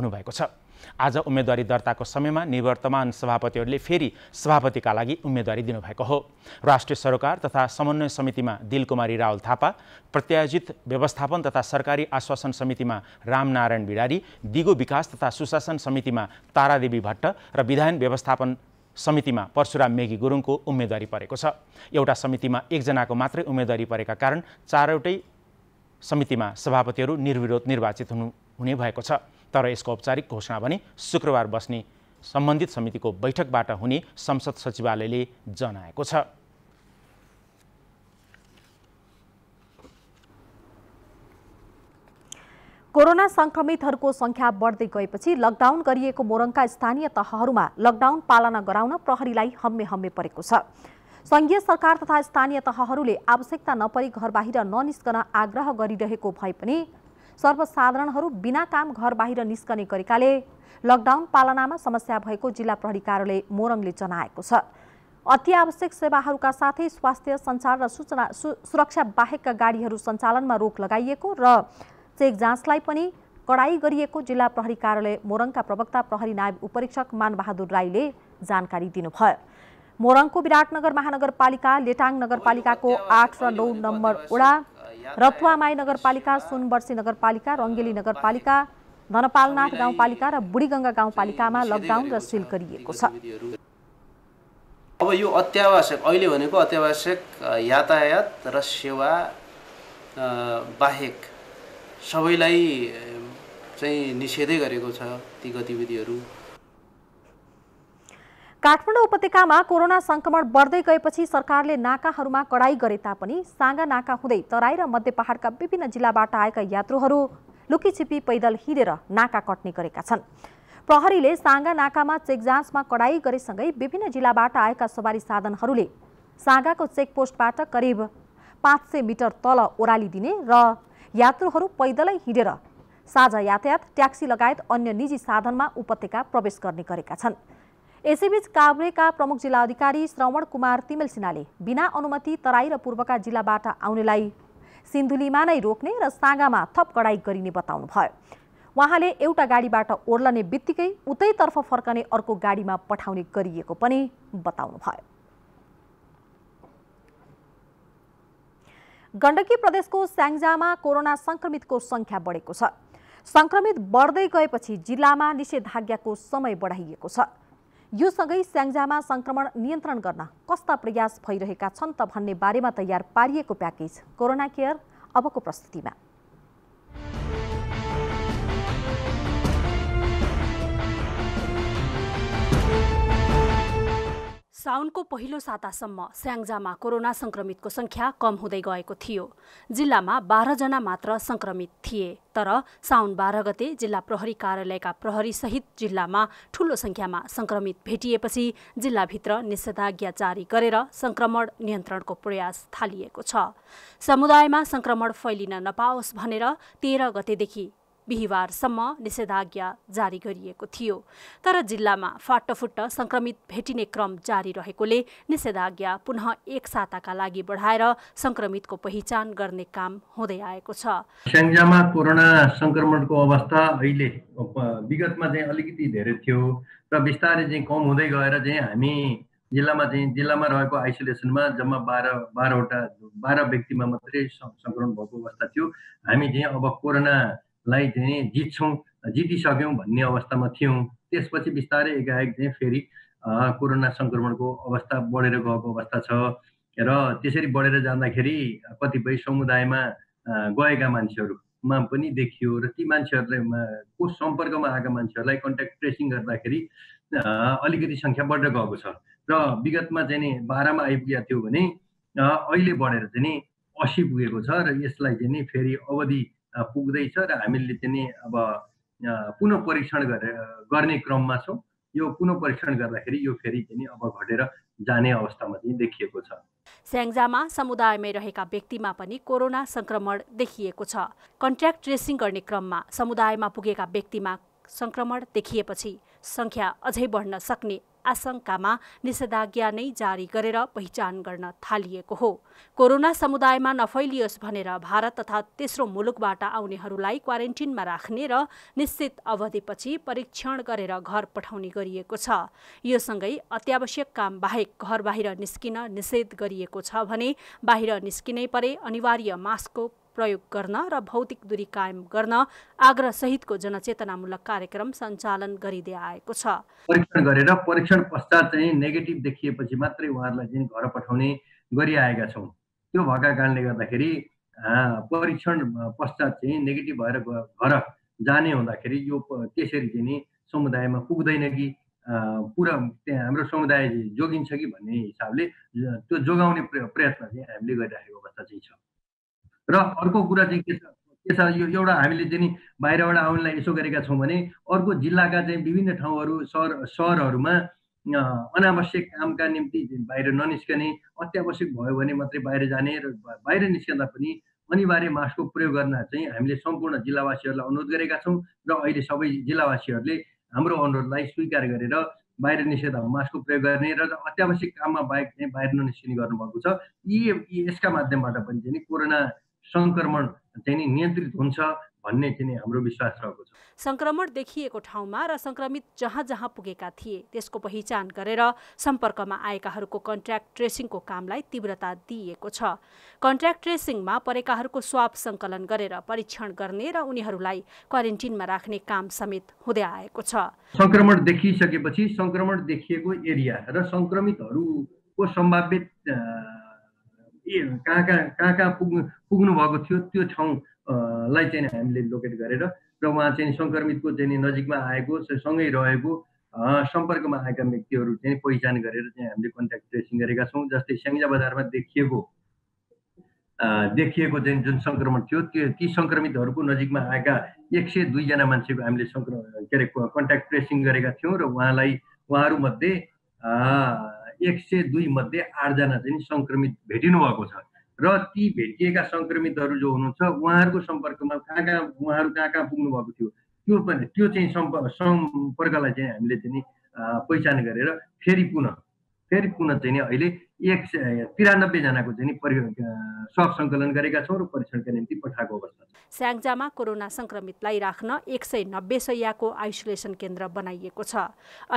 हुनुभएको छ आज उम्मेदवारी दर्ताको समयमा निवर्तमान सभापतिहरूले फेरि सभापतिका लागि उम्मेदवारी दिनुभएको हो राष्ट्रिय सरोकार तथा समन्वय समितिमा दिलकुमारी रावल थापा प्रत्यायोजित व्यवस्थापन तथा सरकारी आश्वासन समितिमा रामनारायण भिडारी दिगो विकास तथा सुशासन समितिमा तारादेवी भट्ट र विधान व्यवस्थापन समितिमा परशुराम मेघी गुरुङको उम्मेदवारी परेको छ एउटा समितिमा एकजनाको मात्रै उम्मेदवारी परेका कारण चारवटै समितिमा सभापतिहरू निर्विरोध निर्वाचित हुनु हुने भएको छ तर यसको औपचारिक घोषणा भने शुक्रबार बस्ने सम्बन्धित समितिको बैठकबाट हुने संसद सचिवालयले जनाएको छ कोरोना सङ्क्रमितहरूको संख्या बढ्दै गएपछि लकडाउन गरिएको मोरङका स्थानीय तहहरूमा लकडाउन पालना गराउन प्रहरीलाई हम्मे हम्मे परेको छ संघीय सरकार तथा स्थानीय तहहरूले आवश्यकता नपरी घर बाहिर ननिस्कन आग्रह गरिरहेको भए पनि सर्वसाधारणहरू बिना काम घर बाहिर निस्कने गरेकाले लकडाउन पालनामा समस्या भएको जिल्ला प्रहरी कार्यालय मोरङले जनाएको छ अति आवश्यक सेवाहरूका साथै स्वास्थ्य सञ्चार र सूचना सुरक्षा बाहेकका गाडीहरू सञ्चालनमा रोक लगाइएको र चेक जाँचलाई पनि कडाई गरिएको जिल्ला प्रहरी कार्यालय मोरङका प्रवक्ता प्रहरी नायब उपरीक्षक मानबहादुर राईले जानकारी दिनुभयो मोरङको विराटनगर महानगरपालिका लेटाङ नगरपालिकाको आठ र नौ नम्बर वडा रथुवामाई नगरपालिका सुनवर्षी नगरपालिका रङ्गेली नगरपालिका धनपालनाथ गाउँपालिका र बुढीगङ्गा गाउँपालिकामा लकडाउन र सिल गरिएको छ अब यो अत्यावश्यक अहिले भनेको अत्यावश्यक यातायात र सेवा बाहेक सबैलाई चाहिँ निषेधै गरेको छ ती गतिविधिहरू काठमाडौँ उपत्यकामा कोरोना संक्रमण बढ्दै गएपछि सरकारले नाकाहरूमा कडाई गरे तापनि साँगा नाका हुँदै तराई र मध्य पहाडका विभिन्न जिल्लाबाट आएका यात्रुहरू लुकीछिपी पैदल हिँडेर नाका कट्ने गरेका छन् प्रहरीले साँगा नाकामा चेक जाँचमा कडाई गरेसँगै विभिन्न जिल्लाबाट आएका सवारी साधनहरूले साँगाको चेकपोस्टबाट करिब पाँच सय मिटर तल ओह्राली दिने र यात्रुहरू पैदलै हिँडेर साझा यातायात ट्याक्सी लगायत अन्य निजी साधनमा उपत्यका प्रवेश गर्ने गरेका छन् यसैबीच काभ्रेका प्रमुख जिल्ला अधिकारी श्रवण कुमार तिमेल सिन्हाले बिना अनुमति तराई र पूर्वका जिल्लाबाट आउनेलाई सिन्धुलीमा नै रोक्ने र साँगामा थप कडाई गरिने बताउनुभयो उहाँले एउटा गाडीबाट ओर्लने बित्तिकै उतैतर्फ फर्कने अर्को गाडीमा पठाउने गरिएको पनि बताउनुभयो गण्डकी प्रदेशको स्याङ्जामा कोरोना संक्रमितको संख्या बढेको छ संक्रमित बढ्दै गएपछि जिल्लामा निषेधाज्ञाको समय बढाइएको छ यो सँगै स्याङ्जामा सङ्क्रमण नियन्त्रण गर्न कस्ता प्रयास भइरहेका छन् त भन्ने बारेमा तयार पारिएको प्याकेज कोरोना केयर अबको प्रस्तुतिमा साउनको पहिलो सातासम्म स्याङ्जामा कोरोना संक्रमितको संख्या कम हुँदै गएको थियो जिल्लामा बाह्रजना मात्र संक्रमित थिए तर साउन बाह्र गते जिल्ला प्रहरी कार्यालयका प्रहरी सहित जिल्लामा ठूलो संख्यामा संक्रमित भेटिएपछि जिल्लाभित्र निषेधाज्ञा जारी गरेर संक्रमण नियन्त्रणको प्रयास थालिएको छ समुदायमा संक्रमण फैलिन नपाओस् भनेर तेह्र गतेदेखि बिहिबारसम्म निषेधाज्ञा जारी गरिएको थियो तर जिल्लामा फाटफुट्ट संक्रमित भेटिने क्रम जारी रहेकोले निषेधाज्ञा पुनः एक साताका लागि बढाएर संक्रमितको पहिचान गर्ने काम हुँदै आएको छ स्याङ्जामा कोरोना संक्रमणको अवस्था अहिले विगतमा चाहिँ अलिकति धेरै थियो र बिस्तारै चाहिँ कम हुँदै गएर चाहिँ हामी जिल्लामा चाहिँ जिल्लामा रहेको आइसोलेसनमा जम्मा बाह्र बाह्रवटा बाह्र व्यक्तिमा मात्रै संक्रमण भएको अवस्था थियो हामी चाहिँ अब कोरोना लाई चाहिँ जित्छौँ जितिसक्यौँ भन्ने अवस्थामा थियौँ त्यसपछि बिस्तारै एकाएक चाहिँ फेरि कोरोना सङ्क्रमणको अवस्था बढेर गएको अवस्था छ र त्यसरी बढेर जाँदाखेरि कतिपय समुदायमा गएका मान्छेहरूमा पनि देखियो र ती मान्छेहरूले को सम्पर्कमा आएका मान्छेहरूलाई कन्ट्याक्ट ट्रेसिङ गर्दाखेरि अलिकति सङ्ख्या बढेर गएको छ र विगतमा चाहिँ नि बाह्रमा आइपुगेको थियो भने अहिले बढेर चाहिँ नि असी पुगेको छ र यसलाई चाहिँ नि फेरि अवधि पुग्दैछ र हामीले चाहिँ नि अब पुनः परीक्षण गरे गर्ने क्रममा छौँ यो पुनः परीक्षण गर्दाखेरि यो फेरि चाहिँ अब घटेर जाने अवस्थामा चाहिँ देखिएको छ स्याङ्जामा समुदायमै रहेका व्यक्तिमा पनि कोरोना सङ्क्रमण देखिएको छ कन्ट्याक्ट ट्रेसिङ गर्ने क्रममा समुदायमा पुगेका व्यक्तिमा सङ्क्रमण देखिएपछि सङ्ख्या अझै बढ्न सक्ने आशंकामा निषेधाज्ञा नै जारी गरेर पहिचान गर्न थालिएको हो कोरोना समुदायमा नफैलियोस् भनेर भारत तथा तेस्रो मुलुकबाट आउनेहरूलाई क्वारेन्टिनमा राख्ने र निश्चित अवधिपछि परीक्षण गरेर घर पठाउने गरिएको छ योसँगै अत्यावश्यक काम बाहेक घर बाहिर निस्किन निषेध गरिएको छ भने बाहिर निस्किनै परे अनिवार्य मास्कको प्रयोग गर्न र भौतिक दूरी कायम गर्न सहितको जनचेतनामूलक कार्यक्रम सञ्चालन गरिँदै आएको छ परीक्षण गरेर परीक्षण पश्चात चाहिँ नेगेटिभ देखिएपछि मात्रै उहाँहरूलाई चाहिँ घर पठाउने गरिआएका छौँ त्यो भएका कारणले गर्दाखेरि परीक्षण पश्चात चाहिँ नेगेटिभ भएर घर जाने हुँदाखेरि यो त्यसरी चाहिँ समुदायमा पुग्दैन कि पुरा त्यहाँ हाम्रो समुदाय जोगिन्छ कि भन्ने हिसाबले त्यो जोगाउने प्रयत्न चाहिँ हामीले गरिराखेको अवस्था चाहिँ छ र अर्को कुरा चाहिँ के छ के छ यो एउटा हामीले चाहिँ नि बाहिरबाट आउनलाई यसो गरेका छौँ भने अर्को जिल्लाका चाहिँ विभिन्न ठाउँहरू सहर सहरहरूमा अनावश्यक कामका निम्ति बाहिर ननिस्कने अत्यावश्यक भयो भने मात्रै बाहिर जाने र बाहिर निस्कँदा पनि अनिवार्य मास्कको प्रयोग गर्न चाहिँ हामीले सम्पूर्ण जिल्लावासीहरूलाई अनुरोध गरेका छौँ र अहिले सबै जिल्लावासीहरूले हाम्रो अनुरोधलाई स्वीकार गरेर बाहिर निस्केर मास्कको प्रयोग गर्ने र अत्यावश्यक काममा बाहेक चाहिँ बाहिर ननिस्किने गर्नुभएको छ यी यसका माध्यमबाट पनि चाहिँ कोरोना सङ्क्रमण चाहिँ नि नियन्त्रित हुन्छ भन्ने चाहिँ हाम्रो विश्वास रहेको छ सङ्क्रमण देखिएको ठाउँमा र सङ्क्रमित जहाँ जहाँ पुगेका थिए त्यसको पहिचान गरेर सम्पर्कमा आएकाहरूको कन्ट्याक्ट ट्रेसिङको कामलाई तीव्रता दिइएको छ कन्ट्याक्ट ट्रेसिङमा परेकाहरूको स्वाप सङ्कलन गरेर परीक्षण गर्ने र उनीहरूलाई क्वारेन्टिनमा राख्ने काम समेत हुँदै आएको छ सङ्क्रमण देखिसकेपछि सङ्क्रमण देखिएको एरिया र सङ्क्रमितहरूको सम्भावित के कहाँ कहाँ कहाँ कहाँ पुग्नु पुग्नु भएको थियो त्यो ठाउँलाई चाहिँ हामीले लोकेट गरेर र उहाँ चाहिँ सङ्क्रमितको चाहिँ नजिकमा आएको सँगै रहेको सम्पर्कमा आएका व्यक्तिहरू चाहिँ पहिचान गरेर चाहिँ हामीले कन्ट्याक्ट ट्रेसिङ गरेका छौँ जस्तै स्याङ्जा बजारमा देखिएको देखिएको चाहिँ जुन सङ्क्रमण थियो त्यो ती सङ्क्रमितहरूको नजिकमा आएका एक सय दुईजना मान्छेको हामीले सङ्क्र के अरे कन्ट्याक्ट ट्रेसिङ गरेका थियौँ र उहाँलाई उहाँहरूमध्ये एक सय दुई मध्ये आठजना चाहिँ सङ्क्रमित भेटिनु भएको छ र ती भेटिएका सङ्क्रमितहरू जो हुनुहुन्छ उहाँहरूको सम्पर्कमा कहाँ कहाँ उहाँहरू कहाँ कहाँ पुग्नु भएको थियो त्यो पनि त्यो चाहिँ सम्पर्क सम्पर्कलाई चाहिँ हामीले चाहिँ पहिचान गरेर फेरि पुनः फेरि पुनः चाहिँ अहिले एक तिरानब्बेजनाको चाहिँ सब सङ्कलन गरेका छौँ र परीक्षणका निम्ति पठाएको अवस्था छ स्याङ्जामा कोरोना संक्रमितलाई राख्न एक सय नब्बे सयको आइसोलेसन केन्द्र बनाइएको छ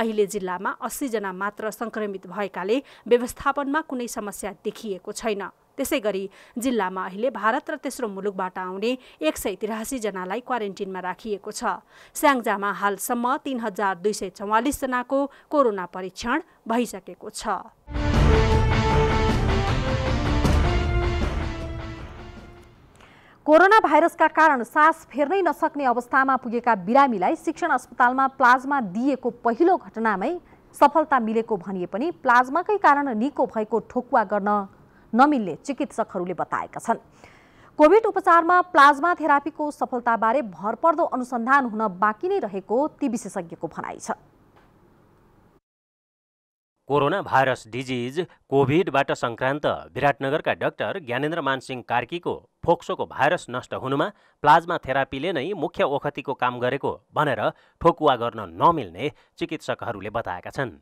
अहिले जिल्लामा अस्सीजना मात्र संक्रमित भएकाले व्यवस्थापनमा कुनै समस्या देखिएको छैन त्यसै गरी जिल्लामा अहिले भारत र तेस्रो मुलुकबाट आउने एक सय तिरासीजनालाई क्वारेन्टिनमा राखिएको छ स्याङ्जामा हालसम्म तिन हजार दुई सय चौवालिसजनाको कोरोना परीक्षण भइसकेको छ कोरोना भाइरसका कारण सास फेर्नै नसक्ने अवस्थामा पुगेका बिरामीलाई शिक्षण अस्पतालमा प्लाज्मा दिएको पहिलो घटनामै सफलता मिलेको भनिए पनि प्लाज्माकै कारण निको भएको ठोकुवा गर्न नमिल्ने चिकित्सकहरूले बताएका छन् कोभिड उपचारमा प्लाज्मा थेरापीको सफलताबारे भरपर्दो अनुसन्धान हुन बाँकी नै रहेको ती विशेषज्ञको भनाइ छ कोरोना भाइरस डिजिज कोभिडबाट सङ्क्रान्त विराटनगरका डाक्टर ज्ञानेन्द्र मानसिंह कार्कीको फोक्सोको भाइरस नष्ट हुनुमा प्लाज्मा थेरापीले नै मुख्य ओखतीको काम गरेको भनेर ठोकुवा गर्न नमिल्ने चिकित्सकहरूले बताएका छन्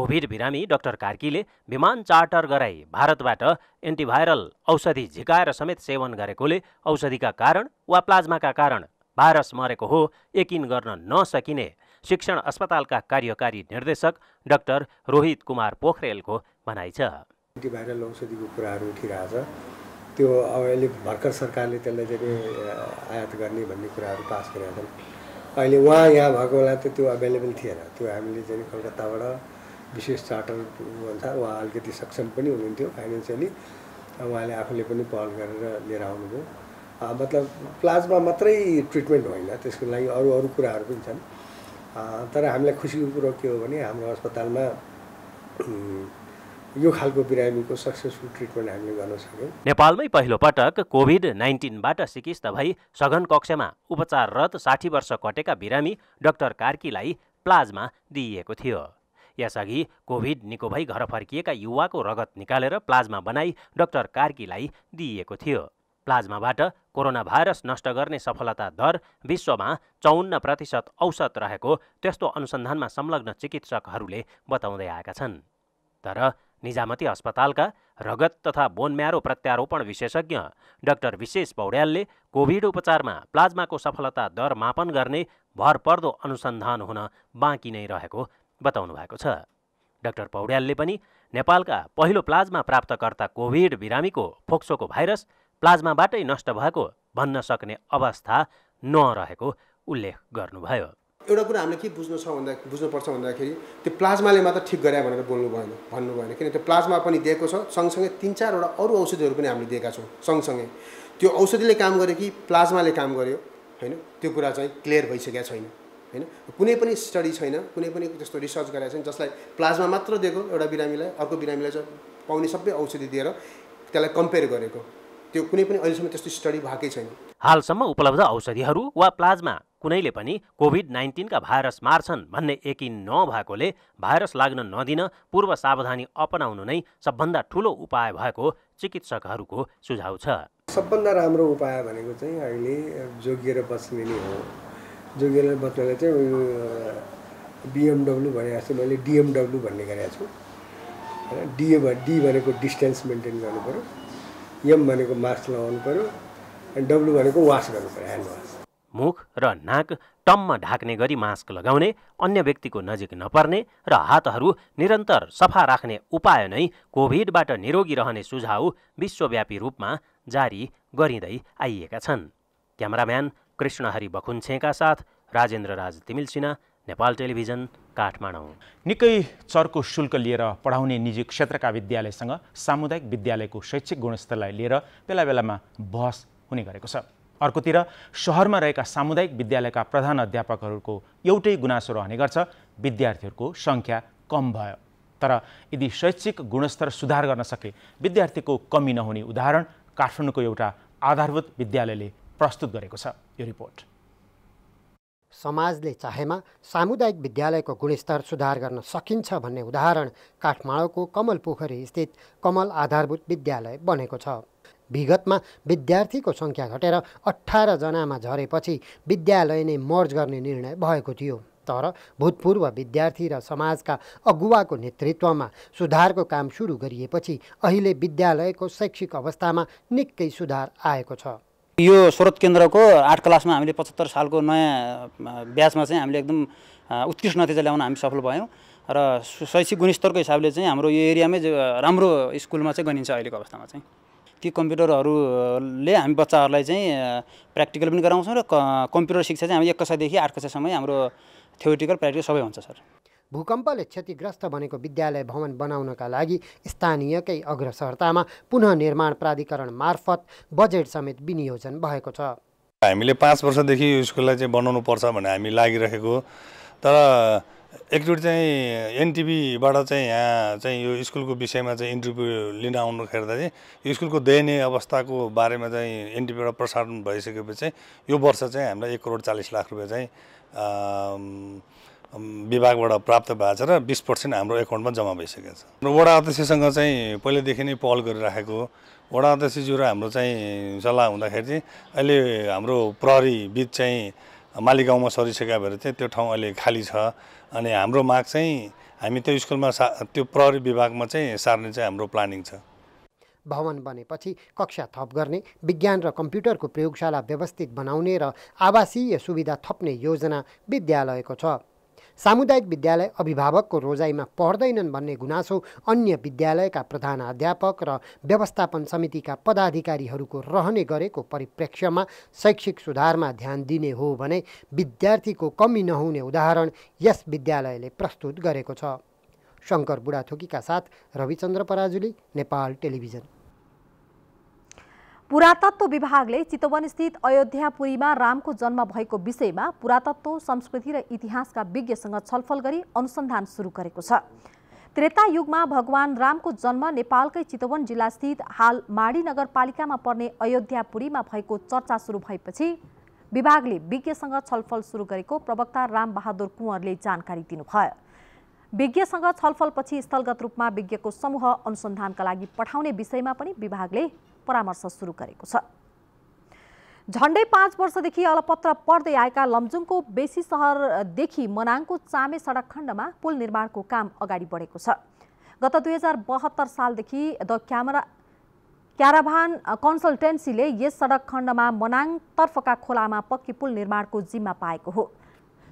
कोभिड बिरामी डाक्टर कार्कीले विमान चार्टर गराई भारतबाट एन्टिभाइरल औषधि झिकाएर समेत सेवन गरेकोले औषधिका कारण वा प्लाज्माका कारण भाइरस मरेको हो यकिन गर्न नसकिने शिक्षण अस्पतालका कार्यकारी निर्देशक डाक्टर रोहित कुमार पोखरेलको भनाइ छ एन्टिभाइरल औषधिको कुराहरू उठिरहेछ त्यो अब अहिले भर्खर सरकारले त्यसलाई चाहिँ आयात गर्ने भन्ने कुराहरू पास गरेका छन् अहिले उहाँ यहाँ भएको बेला त त्यो अभाइलेबल थिएन त्यो हामीले चाहिँ कलकत्ताबाट विशेष चार्टर अनुसार उहाँ अलिकति सक्षम पनि हुनुहुन्थ्यो फाइनेन्सियली उहाँले आफूले पनि पहल गरेर लिएर आउनुभयो मतलब प्लाज्मा मात्रै ट्रिटमेन्ट होइन त्यसको लागि अरू अरू कुराहरू पनि छन् तर हामीलाई खुसीको कुरो के हो भने हाम्रो अस्पतालमा यो खालको बिरामीको सक्सेसफुल ट्रिटमेन्ट हामीले गर्न सक्यौँ नेपालमै पहिलो पटक कोभिड नाइन्टिनबाट सिकिस्त भई सघन कक्षमा उपचाररत साठी वर्ष कटेका बिरामी डाक्टर कार्कीलाई प्लाज्मा दिइएको थियो यसअघि कोभिड निको भई घर फर्किएका युवाको रगत निकालेर प्लाज्मा बनाई डाक्टर कार्कीलाई दिइएको थियो प्लाज्माबाट कोरोना भाइरस नष्ट गर्ने सफलता दर विश्वमा चौन्न प्रतिशत औसत रहेको त्यस्तो अनुसन्धानमा संलग्न चिकित्सकहरूले बताउँदै आएका छन् तर निजामती अस्पतालका रगत तथा बोनम्यारो प्रत्यारोपण विशेषज्ञ डाक्टर विशेष पौड्यालले कोभिड उपचारमा प्लाज्माको सफलता दर मापन गर्ने भरपर्दो अनुसन्धान हुन बाँकी नै रहेको बताउनु भएको छ डाक्टर पौड्यालले पनि नेपालका पहिलो प्लाज्मा प्राप्तकर्ता कोभिड बिरामीको फोक्सोको भाइरस प्लाज्माबाटै नष्ट भएको भन्न सक्ने अवस्था नरहेको उल्लेख गर्नुभयो एउटा कुरा हामीले के बुझ्नु छ भन्दा बुझ्नुपर्छ भन्दाखेरि त्यो प्लाज्माले मात्र ठिक गरे भनेर बोल्नु भएन भन्नु भएन किनभने त्यो प्लाज्मा पनि दिएको छ सँगसँगै तिन चारवटा अरू औषधिहरू पनि हामीले दिएका छौँ सँगसँगै त्यो औषधिले काम गर्यो कि प्लाज्माले काम गर्यो होइन त्यो कुरा चाहिँ क्लियर भइसकेको छैन होइन कुनै पनि स्टडी छैन कुनै पनि त्यस्तो रिसर्च गरेका छैन जसलाई प्लाज्मा मात्र दिएको एउटा बिरामीलाई अर्को बिरामीलाई चाहिँ पाउने सबै औषधि दिएर त्यसलाई कम्पेयर गरेको त्यो कुनै पनि अहिलेसम्म त्यस्तो स्टडी भएकै छैन हालसम्म उपलब्ध औषधिहरू वा प्लाज्मा कुनैले पनि कोभिड नाइन्टिनका भाइरस मार्छन् भन्ने यकिन नभएकोले भाइरस लाग्न नदिन पूर्व सावधानी अपनाउनु नै सबभन्दा ठुलो उपाय भएको चिकित्सकहरूको सुझाव छ सबभन्दा राम्रो उपाय भनेको चाहिँ अहिले जोगिएर बस्ने नै हो जोगिएर बस्नलाई चाहिँ बिएमडब्लु भने छु मैले डिएमडब्लु भन्ने गरेको छु डिए डिए डी भनेको डिस्टेन्स मेन्टेन गर्नु पऱ्यो एम भनेको मास्क लगाउनु पर्यो अनि डब्लु भनेको वास गर्नु पर्यो ह्यान्ड वास मुख र नाक टम्म ढाक्ने गरी मास्क लगाउने अन्य व्यक्तिको नजिक नपर्ने र हातहरू निरन्तर सफा राख्ने उपाय नै कोभिडबाट निरोगी रहने सुझाव विश्वव्यापी रूपमा जारी गरिँदै आइएका छन् क्यामराम्यान कृष्णहरि बखुन्छेका साथ राजेन्द्र राज तिमिल सिन्हा नेपाल टेलिभिजन काठमाडौँ निकै चर्को शुल्क लिएर पढाउने निजी क्षेत्रका विद्यालयसँग सामुदायिक विद्यालयको शैक्षिक गुणस्तरलाई लिएर बेला बेलामा बहस हुने गरेको छ अर्कोतिर सहरमा रहेका सामुदायिक विद्यालयका प्रधान अध्यापकहरूको एउटै गुनासो रहने गर्छ विद्यार्थीहरूको सङ्ख्या कम भयो तर यदि शैक्षिक गुणस्तर सुधार गर्न सके विद्यार्थीको कमी नहुने उदाहरण काठमाडौँको एउटा आधारभूत विद्यालयले प्रस्तुत गरेको छ यो रिपोर्ट समाजले चाहेमा सामुदायिक विद्यालयको गुणस्तर सुधार गर्न सकिन्छ भन्ने उदाहरण काठमाडौँको कमल पोखरी स्थित कमल आधारभूत विद्यालय बनेको छ विगतमा विद्यार्थीको सङ्ख्या घटेर अठारजनामा झरेपछि विद्यालय नै मर्ज गर्ने निर्णय भएको थियो तर भूतपूर्व विद्यार्थी र समाजका अगुवाको नेतृत्वमा सुधारको काम सुरु गरिएपछि अहिले विद्यालयको शैक्षिक अवस्थामा निकै सुधार आएको छ यो स्रोत केन्द्रको आठ क्लासमा हामीले पचहत्तर सालको नयाँ ब्याचमा चाहिँ हामीले एकदम उत्कृष्ट नतिजा ल्याउन हामी सफल भयौँ र शैक्षिक गुणस्तरको हिसाबले चाहिँ हाम्रो यो एरियामै राम्रो स्कुलमा चाहिँ गनिन्छ अहिलेको अवस्थामा चाहिँ ती कम्प्युटरहरूले हामी बच्चाहरूलाई चाहिँ प्र्याक्टिकल पनि गराउँछौँ र कम्प्युटर शिक्षा चाहिँ हामी एक कक्षादेखि आठ कक्षासम्म हाम्रो थ्योरिटिकल प्र्याक्टिकल सबै हुन्छ सर भूकम्पले क्षतिग्रस्त भनेको विद्यालय भवन बनाउनका लागि स्थानीयकै अग्रसरतामा पुनः निर्माण प्राधिकरण मार्फत बजेट समेत विनियोजन भएको छ हामीले पाँच वर्षदेखि यो स्कुललाई चाहिँ पर्छ भनेर हामी लागिरहेको तर एकचोटि चाहिँ एनटिभीबाट चाहिँ यहाँ चाहिँ यो स्कुलको विषयमा चाहिँ इन्टरभ्यू लिन आउनु खेर्दा चाहिँ यो स्कुलको दयनीय अवस्थाको बारेमा चाहिँ एनटिभीबाट प्रसारण भइसकेपछि चाहिँ यो वर्ष चाहिँ हामीलाई एक करोड चालिस लाख रुपियाँ चाहिँ विभागबाट प्राप्त भएको छ र बिस पर्सेन्ट हाम्रो एकाउन्टमा जम्मा भइसकेको छ हाम्रो वडा अध्यक्षसँग चाहिँ पहिल्यैदेखि नै पहल गरिराखेको वडा अध्यक्षज्यू र हाम्रो चाहिँ सल्लाह हुँदाखेरि चाहिँ अहिले हाम्रो प्रहरी बिच चाहिँ मालिगाउँमा सरिसकेको भएर चाहिँ त्यो ठाउँ अहिले खाली छ अनि हाम्रो माग चाहिँ हामी त्यो स्कुलमा सा त्यो प्रहरी विभागमा चाहिँ सार्ने चाहिँ हाम्रो प्लानिङ छ भवन बनेपछि कक्षा थप गर्ने विज्ञान र कम्प्युटरको प्रयोगशाला व्यवस्थित बनाउने र आवासीय सुविधा थप्ने योजना विद्यालयको छ सामुदायिक विद्यालय अभिभावकको रोजाइमा पढ्दैनन् भन्ने गुनासो अन्य विद्यालयका प्रधान अध्यापक र व्यवस्थापन समितिका पदाधिकारीहरूको रहने गरेको परिप्रेक्ष्यमा शैक्षिक सुधारमा ध्यान दिने हो भने विद्यार्थीको कमी नहुने उदाहरण यस विद्यालयले प्रस्तुत गरेको छ शङ्कर बुढाथोकीका साथ रविचन्द्र पराजुली नेपाल टेलिभिजन पुरातत्व विभागले चितवनस्थित अयोध्यापुरीमा रामको जन्म भएको विषयमा पुरातत्व संस्कृति र इतिहासका विज्ञसँग छलफल गरी अनुसन्धान सुरु गरेको छ त्रेता युगमा भगवान रामको जन्म नेपालकै चितवन जिल्लास्थित हाल माडी नगरपालिकामा पर्ने अयोध्यापुरीमा भएको चर्चा सुरु भएपछि विभागले विज्ञसँग छलफल सुरु गरेको प्रवक्ता रामबहादुर कुँवरले जानकारी दिनुभयो विज्ञसँग छलफलपछि स्थलगत रूपमा विज्ञको समूह अनुसन्धानका लागि पठाउने विषयमा पनि विभागले परामर्श सुरु गरेको छ झन्डै पाँच वर्षदेखि अलपत्र पर्दै आएका लमजुङको बेसी सहरदेखि मनाङको चामे सडक खण्डमा पुल निर्माणको काम अगाडि बढेको छ गत दुई हजार बहत्तर सालदेखि द क्यामरा क्याराभान कन्सल्टेन्सीले यस सडक खण्डमा मनाङतर्फका खोलामा पक्की पुल निर्माणको जिम्मा पाएको हो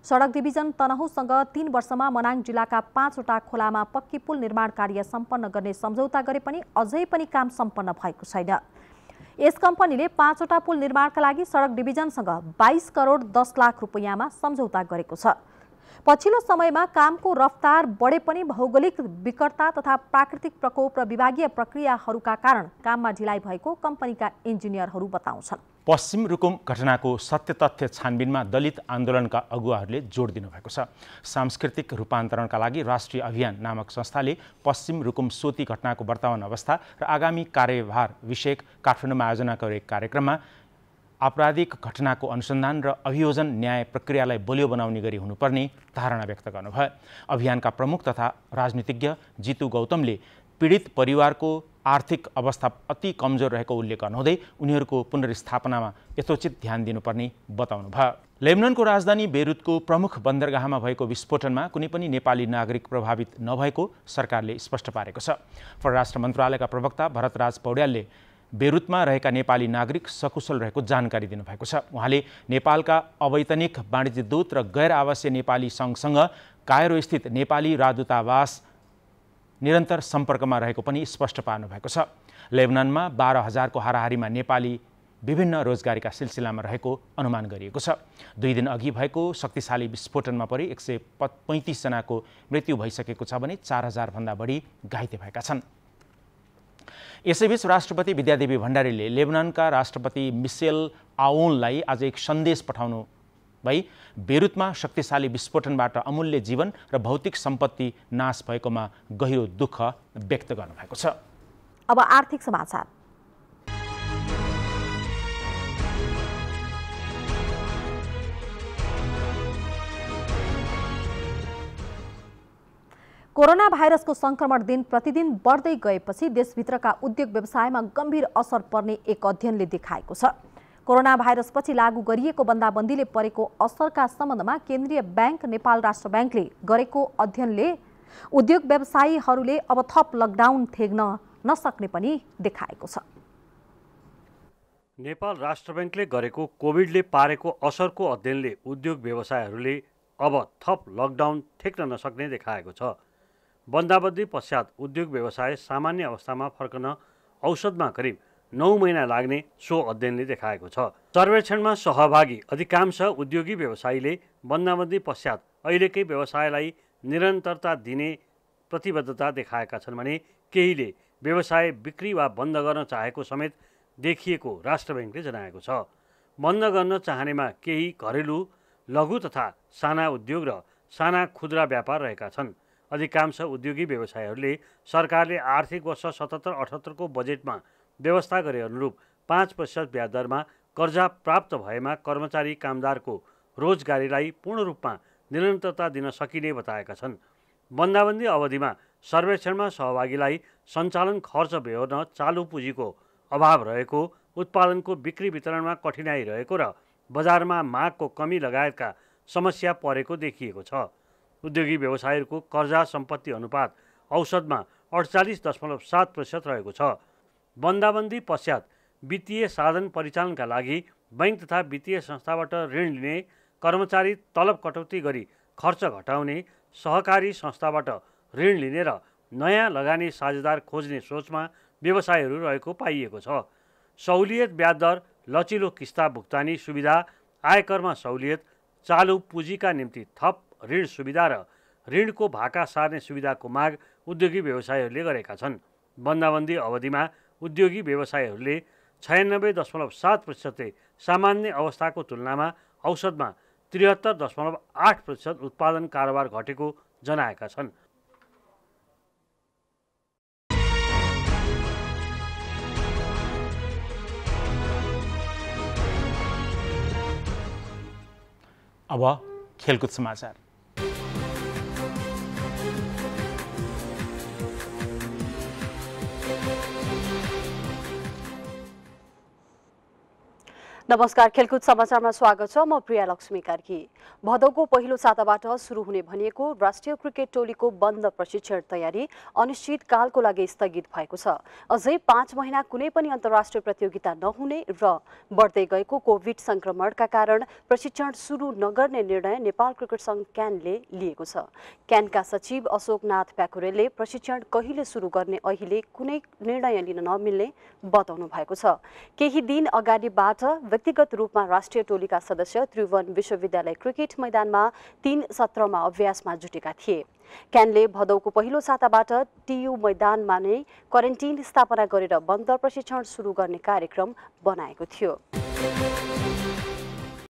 सडक डिभिजन तनहुसँग तीन वर्षमा मनाङ जिल्लाका पाँचवटा खोलामा पक्की पुल निर्माण कार्य सम्पन्न गर्ने सम्झौता गरे पनि अझै पनि काम सम्पन्न भएको छैन यस कम्पनीले पाँचवटा पुल निर्माणका लागि सडक डिभिजनसँग बाइस करोड दस लाख रुपियाँमा सम्झौता गरेको छ पछिल्लो समयमा कामको रफ्तार बढे पनि भौगोलिक विकटता तथा प्राकृतिक प्रकोप र विभागीय प्रक्रियाहरूका कारण काममा ढिलाइ भएको कम्पनीका इन्जिनियरहरू बताउँछन् पश्चिम रुकुम घटनाको सत्य तथ्य छानबिनमा दलित आन्दोलनका अगुवाहरूले जोड दिनुभएको छ सांस्कृतिक रूपान्तरणका लागि राष्ट्रिय अभियान नामक संस्थाले पश्चिम रुकुम सोती घटनाको वर्तमान अवस्था र आगामी कार्यभार विषयक काठमाडौँमा आयोजना गरेको कार्यक्रममा आपराधिक घटनाको अनुसन्धान र अभियोजन न्याय प्रक्रियालाई बलियो बनाउने गरी हुनुपर्ने धारणा व्यक्त गर्नुभयो अभियानका प्रमुख तथा राजनीतिज्ञ जितु गौतमले पीडित परिवारको आर्थिक अवस्था अति कमजोर रहेको उल्लेख गर्नुहुँदै उनीहरूको पुनर्स्थापनामा यथोचित ध्यान दिनुपर्ने बताउनु भयो लेबननको राजधानी बेरुतको प्रमुख बन्दरगाहमा भएको विस्फोटनमा कुनै पनि नेपाली नागरिक प्रभावित नभएको सरकारले स्पष्ट पारेको छ परराष्ट्र मन्त्रालयका प्रवक्ता भरतराज पौड्यालले बेरुतमा रहेका नेपाली नागरिक सकुशल रहेको जानकारी दिनुभएको छ उहाँले नेपालका अवैतनिक दूत र गैर आवासीय नेपाली सङ्घसँग कायरोस्थित नेपाली राजदूतावास निरन्तर सम्पर्कमा रहेको पनि स्पष्ट पार्नुभएको छ लेबननमा बाह्र हजारको हाराहारीमा नेपाली विभिन्न रोजगारीका सिलसिलामा रहेको अनुमान गरिएको छ दुई दिन अघि भएको शक्तिशाली विस्फोटनमा परि एक सय पैँतिसजनाको मृत्यु भइसकेको छ भने चार हजारभन्दा बढी घाइते भएका छन् यसैबीच राष्ट्रपति विद्यादेवी भण्डारीले लेबनानका राष्ट्रपति मिसेल आउनलाई आज एक सन्देश पठाउनु भई बेरुतमा शक्तिशाली विस्फोटनबाट अमूल्य जीवन र भौतिक सम्पत्ति नाश भएकोमा गहिरो दुःख व्यक्त गर्नुभएको छ अब आर्थिक समाचार कोरोना भाइरसको संक्रमण दिन प्रतिदिन बढ्दै गएपछि देशभित्रका उद्योग व्यवसायमा गम्भीर असर पर्ने एक अध्ययनले देखाएको छ कोरोना भाइरसपछि लागू गरिएको बन्दाबन्दीले परेको असरका सम्बन्धमा केन्द्रीय ब्याङ्क नेपाल राष्ट्र ब्याङ्कले गरेको अध्ययनले उद्योग व्यवसायीहरूले अब थप लकडाउन थेग्न नसक्ने पनि देखाएको छ नेपाल राष्ट्र ब्याङ्कले गरेको कोभिडले पारेको असरको अध्ययनले उद्योग व्यवसायहरूले अब थप लकडाउन ठेक्न नसक्ने देखाएको छ बन्दाबन्दी पश्चात उद्योग व्यवसाय सामान्य अवस्थामा फर्कन औषधमा करिब नौ महिना लाग्ने सो अध्ययनले देखाएको छ सर्वेक्षणमा सहभागी अधिकांश उद्योगी व्यवसायीले बन्दाबन्दी पश्चात अहिलेकै व्यवसायलाई निरन्तरता दिने प्रतिबद्धता देखाएका छन् भने केहीले व्यवसाय बिक्री वा बन्द गर्न चाहेको समेत देखिएको राष्ट्र ब्याङ्कले जनाएको छ बन्द गर्न चाहनेमा केही घरेलु लघु तथा साना उद्योग र साना खुद्रा व्यापार रहेका छन् अधिकांश उद्योगी व्यवसायहरूले सरकारले आर्थिक वर्ष सतहत्तर अठहत्तरको बजेटमा व्यवस्था गरे अनुरूप पाँच प्रतिशत ब्याज कर्जा प्राप्त भएमा कर्मचारी कामदारको रोजगारीलाई पूर्ण रूपमा निरन्तरता दिन सकिने बताएका छन् बन्दाबन्दी अवधिमा सर्वेक्षणमा सहभागीलाई सञ्चालन खर्च बेहोर्न चालु पुँजीको अभाव रहेको उत्पादनको बिक्री वितरणमा कठिनाई रहेको र बजारमा मागको कमी लगायतका समस्या परेको देखिएको छ उद्योगिक व्यवसायहरूको कर्जा सम्पत्ति अनुपात औसतमा अडचालिस दशमलव सात प्रतिशत रहेको छ बन्दाबन्दी पश्चात वित्तीय साधन परिचालनका लागि बैङ्क तथा वित्तीय संस्थाबाट ऋण लिने कर्मचारी तलब कटौती गरी खर्च घटाउने सहकारी संस्थाबाट ऋण लिने र नयाँ लगानी साझेदार खोज्ने सोचमा व्यवसायहरू रहेको पाइएको छ सहुलियत ब्याज दर लचिलो किस्ता भुक्तानी सुविधा आयकरमा सहुलियत चालु पुँजीका निम्ति थप ऋण सुविधा र ऋणको भाका सार्ने सुविधाको माग उद्योगी व्यवसायहरूले गरेका छन् बन्दाबन्दी अवधिमा उद्योगी व्यवसायहरूले छयानब्बे दशमलव सात प्रतिशतले सामान्य अवस्थाको तुलनामा औषधमा त्रिहत्तर दशमलव आठ प्रतिशत उत्पादन कारोबार घटेको जनाएका छन् अब खेलकुद समाचार नमस्कार खेलकुद समाचारमा स्वागत छ म प्रिया लक्ष्मी कार्की भदौको पहिलो साताबाट सुरु हुने भनिएको राष्ट्रिय क्रिकेट टोलीको बन्द प्रशिक्षण तयारी अनिश्चितकालको लागि स्थगित भएको छ अझै पाँच महिना कुनै पनि अन्तर्राष्ट्रिय प्रतियोगिता नहुने र बढ्दै गएको कोभिड सङ्क्रमणका कारण प्रशिक्षण सुरु नगर्ने निर्णय नेपाल क्रिकेट सङ्घ क्यानले लिएको छ क्यानका सचिव अशोकनाथ प्याकुरेलले प्रशिक्षण कहिले सुरु गर्ने अहिले कुनै निर्णय लिन नमिल्ने बताउनु भएको छ केही दिन अगाडिबाट व्यक्तिगत रूपमा राष्ट्रिय टोलीका सदस्य त्रिभुवन विश्वविद्यालय क्रिकेट मैदानमा तीन सत्रमा अभ्यासमा जुटेका थिए क्यानले भदौको पहिलो साताबाट टियु मैदानमा नै क्वारेन्टिन स्थापना गरेर बन्दर प्रशिक्षण सुरु गर्ने कार्यक्रम बनाएको थियो